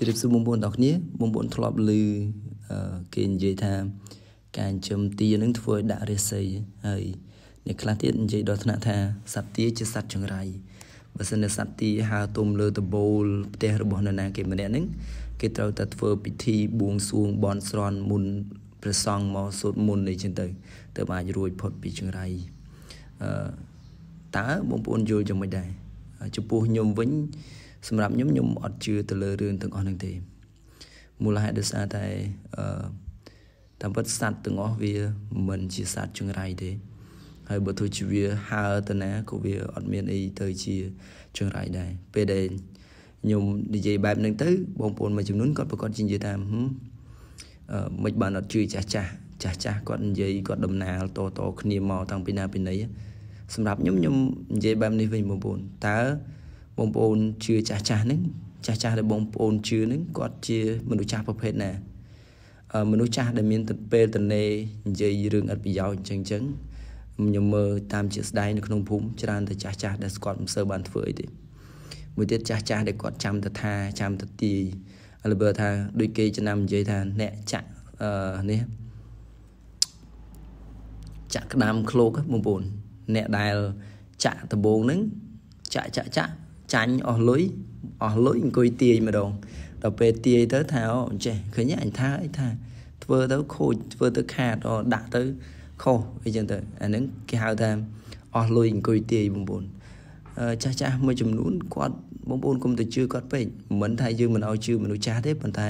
ជម្រាបសួរបងប្អូនទាំងគ្នាបងប្អូនធ្លាប់ឮគេនិយាយថា ការចិញ្ចឹមទានឹងធ្វើឲ្យដាក់រាសីហើយអ្នកខ្លះទៀតនិយាយដល់ថ្នាក់ថាសត្វទាជាសត្វចង្រៃបើសិនជាសត្វទាហើរទុំលើដបូលផ្ទះរបស់នរណា គេម្នាក់ហ្នឹងគេត្រូវតែធ្វើពិធីបួងសួងបន់ស្រន់មុនព្រះសង្ឃមកសូត្រមន្តអីចឹងទៅទើបអាចរួចផុតពីចង្រៃអឺតើបងប្អូនយល់យ៉ាងម៉េចដែរចំពោះខ្ញុំវិញអឺសម្រាប់ខ្ញុំខ្ញុំអត់ជឿទៅលើរឿងទាំងអស់ហ្នឹងទេមូលហេតុដោយសារតែអឺតាមពិតសัตว์ទាំងអស់វាមិនជាសัตว์ចង្រៃទេហើយបើទោះជាវាហើទៅណាក៏វាអត់មានអីទៅជាចង្រៃដែរពេលដែលខ្ញុំនិយាយបែបហ្នឹងទៅ បងប្អូនមួយចំនួនគាត់ប្រកាសជានិយាយតាមហឹមអឺមិនបានអត់ជឿចាស់ចាស់ចាស់ចាស់គាត់និយាយគាត់ដំណាលតតគ្នាមកតាំងពីណាពីណីសម្រាប់ខ្ញុំខ្ញុំនិយាយបែបនេះវិញបងប្អូនតើបងប្អូនជឿចាស់ចាស់ហ្នឹងចាស់ចាស់ដែលបងប្អូនជឿហ្នឹងគាត់ជាមនុស្សចាស់ប្រភេទណាមនុស្សចាស់ដែលមានទឹកពេលតនេនិយាយរឿងអត់ប្រយោជន៍អញ្ចឹងអញ្ចឹងខ្ញុំមើលតាមជាស្ដែងនៅក្នុងភូមិច្រើនតែចាស់ចាស់ដែលស្គាត់មិនសូវបានធ្វើអីទេមួយទៀតចាស់ចាស់ដែលគាត់ចាំទៅថា ចាំទៅទាយឥឡូវបើថាដូចគេចំណាំនិយាយថាអ្នកចាក់អឺនេះចាក់ក្តាមឃ្លោកបងប្អូនអ្នកដែលចាក់ដបងហ្នឹងចាក់ចាក់ចាក់ចាញ់អស់លុយអស់លុយអង្គុយទាយម្ដងដល់ពេលទាយទៅថាអូចេះឃើញអញថាអីថា ធ្វើទៅខូចធ្វើទៅខាតអូដាក់ទៅខុសអីចឹងទៅអាហ្នឹងគេហៅថាអស់លុយអង្គុយទាយបងប្អូនចាស់ចាស់មួយចំនួនគាត់បងប្អូនកុំទៅជឿគាត់ពេកមិនថាយើងមិនឲ្យជឿមនុស្សចាស់ទេប៉ុន្តែ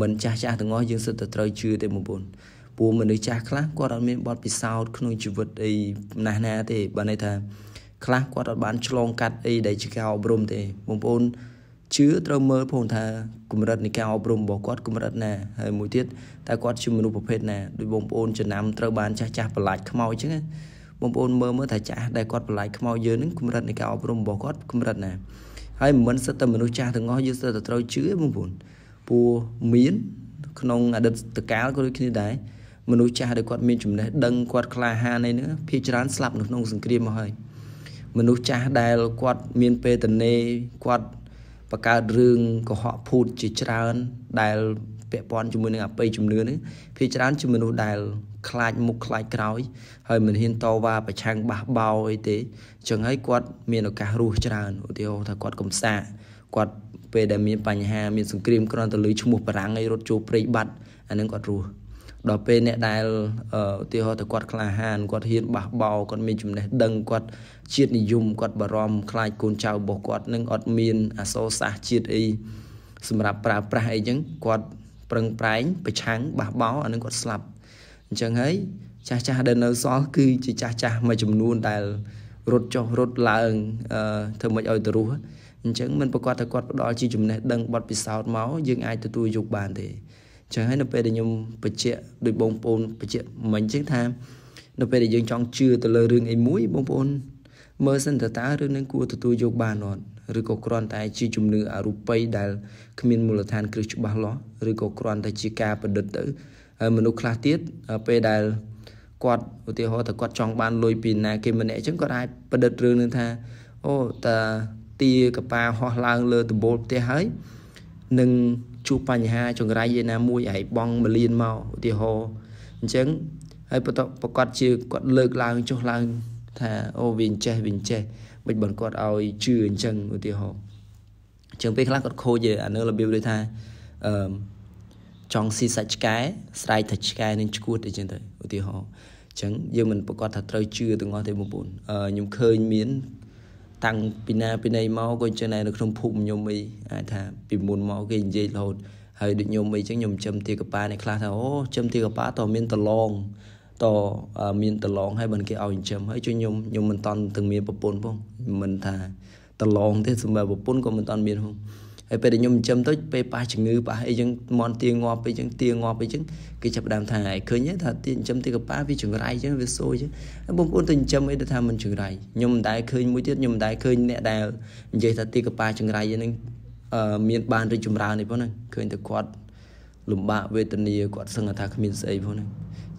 មិនចាស់ចាស់ទាំងអស់យើងសិតតែត្រូវជឿទេបងប្អូនពួកមនុស្សចាស់ខ្លះគាត់អត់ មានបទពិសោធន៍ក្នុងជីវិតអីណាស់ណាទេបើន័យថាខ្លះគាត់អត់បានឆ្លងកាត់អីដែលជាការអប់រំទេបងប្អូនជឿត្រូវមើលផងថា កម្រិតនៃការអប់រំរបស់គាត់ កម្រិតណាហើយមួយទៀតតើគាត់ជាមនុស្សប្រភេទណាដូចបងប្អូនចំណាំត្រូវបានចាស់ចាស់បន្លាចខ្មោចអញ្ចឹងបងប្អូនមើលមើលថាចាស់ដែលគាត់បន្លាចខ្មោចយើងនឹងកម្រិតនៃការអប់រំរបស់គាត់កម្រិតណាហើយមិនមិនសិតតែមនុស្សចាស់ទាំងអស់យើងសិតតែត្រូវជឿបងប្អូនពូមាន ក្នុងអតីតកាលក៏ដូចគ្នាដែរមនុស្សចាស់ដែលគាត់មានចំណេះដឹងគាត់ក្លាហានអីហ្នឹងភាគច្រើនស្លាប់នៅក្នុងសង្គ្រាមមកហើយមនុស្សចាស់ដែល គាត់មាន ពេទនេគាត់បង្កើតរឿងកុហកភូតជាច្រើន ដែលពាក់ព័ន្ធជាមួយនឹងអបិយជំនឿនេះភាគច្រើនជាមនុស្សដែលខ្លាចមុខខ្លាចក្រោយ ហើយមិនហ៊ានតវ៉ាប្រឆាំងបះបោអីទេចឹងហើយគាត់មានឱកាសរស់ច្រើនឧទាហរណ៍ថាគាត់កំសាកគាត់ពេលដែលមានបញ្ហាមានសង្គ្រាមគ្រាន់តែលើឈ្មោះបារាំងអីរត់ចូលព្រៃបាត់អានឹងគាត់រស់ដល់ពេលអ្នកដែលឧទាហរណ៍ទៅគាត់ក្លាហានគាត់ហ៊ានបះបោគាត់មានចំណេះដឹងគាត់ជាតិនិយមគាត់បារម្ភខ្លាចកូនចៅរបស់គាត់នឹងអត់មាន អសរសាស្ត្រជាតិអីសម្រាប់ប្រើប្រាស់អីចឹងគាត់ប្រឹងប្រែងប្រឆាំងបះបោអានឹងគាត់ស្លាប់អញ្ចឹងហើយចាស់ចាស់ដែលនៅសល់គឺជាចាស់ចាស់មួយចំនួនដែលរត់ចុះរត់ឡើងអឺធ្វើមិនឲ្យទៅរស់អញ្ចឹងមិនប្រកាសថាគាត់ផ្ដល់ជាចំណេះដឹងបទពិសោធន៍មកយើងអាចទទួលយកបានទេចឹងហើយនៅពេលដែលខ្ញុំបញ្ជាក់ដោយបងប្អូនបញ្ជាក់មិញចឹងថានៅពេលដែលយើងចង់ជឿទៅលើរឿងអីមួយបងប្អូនមើលសិនតើតើរឿងនឹងគួរទទួលយកបានអត់ឬក៏គ្រាន់តែ ជាជំនឿអរូបីដែលគ្មានមូលដ្ឋានគ្រឹះច្បាស់លាស់ឬក៏គ្រាន់តែជាការប្រឌិតទៅហើយមនុស្សខ្លះទៀតពេលដែលគាត់ឧទាហរណ៍ថាគាត់ចង់បានលុយពីណា គេម្នាក់អញ្ចឹងគាត់អាចប្រឌិតរឿងនឹងថាអូតាទាកប៉ាហោះឡើងលើដំបូលផ្ទះហើយនឹងជួបបញ្ហាចង្រៃឯណាមួយហើយបង មលៀនមកឧទាហរណ៍អញ្ចឹងហើយបន្តប្រកាសជាគាត់លើកឡើងចុះឡើងថាអូវាចេះវាចេះមិនបងគាត់ឲ្យជឿអញ្ចឹងឧទាហរណ៍អញ្ចឹងពេលខ្លះគាត់ខូចអានៅរបៀបដូចថាអឺចង់ស៊ីសាច់ឆ្កែស្រែកថាឆ្កែនឹងឈួតអីចឹងទៅឧទាហរណ៍អញ្ចឹងយើងមិនប្រកាសថាត្រូវជឿទាំងអស់ទេបងប្អូនខ្ញុំឃើញមានតាំងពីណាពីណីមកក៏អញ្ចឹងដែរនៅក្នុងភូមិខ្ញុំអីអាចថាពីមុនមកគេនិយាយរហូតហើយដូចខ្ញុំអីចឹងខ្ញុំចំទាកប៉ានេះខ្លះថាអូចំទាកប៉ាតមានតឡងតមានតឡងហើយបើគេឲ្យចំហើយជួយខ្ញុំខ្ញុំមិនតន់ទាំងមានប្រពន្ធផងមិនថាតឡងទេសម្រាប់ប្រពន្ធក៏មិនតន់មានផងហើយពេលដែលខ្ញុំចិញ្ចឹមទៅពេលប៉ះជំងឺប៉ះអីចឹងមន់ទាងាប់អីចឹងទាងាប់អីចឹងគេចាប់ដើមថាឯងឃើញទេថាទាចិញ្ចឹមទាកប៉ាវាចង្រៃចឹងវាស៊ូចឹងហើយបងប្អូនទៅចិញ្ចឹមអីទៅថាមិនចង្រៃខ្ញុំមិនដែលឃើញមួយទៀតខ្ញុំមិនដែលឃើញអ្នកដែលនិយាយថាទាកប៉ាចង្រៃហ្នឹងមានបានរីកចម្រើនអីផងហ្នឹងឃើញតែគាត់លំបាកវេទនាគាត់សឹងថាគ្មានស្អីផងហ្នឹង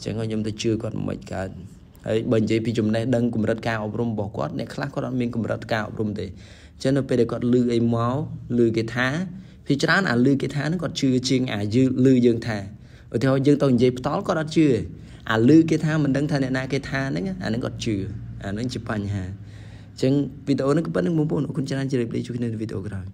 ចឹងខ្ញុំទៅជឿគាត់មិនកើតហើយបើនិយាយពីចំណេះដឹងកម្រិតការអប់រំរបស់គាត់អ្នកខ្លះគាត់អត់មានកម្រិតការអប់រំទេអញ្ចឹងនៅពេលដែលគាត់ឮអីមកឮគេថាភាគច្រើនអាឮគេថាហ្នឹងគាត់ជឿជាងអាយឺឮយើងថាឧទាហរណ៍យើងទៅនិយាយផ្ដាល់គាត់អត់ជឿអាឮគេថាមិនដឹងថាអ្នកណាគេថាហ្នឹងអាហ្នឹងគាត់ជឿអាហ្នឹងជាបញ្ហាអញ្ចឹងវីដេអូហ្នឹងក៏ប៉ុណ្្នឹងបងប្អូនអរគុណច្រើនជម្រាបលាជួបគ្នានៅវីដេអូក្រោយ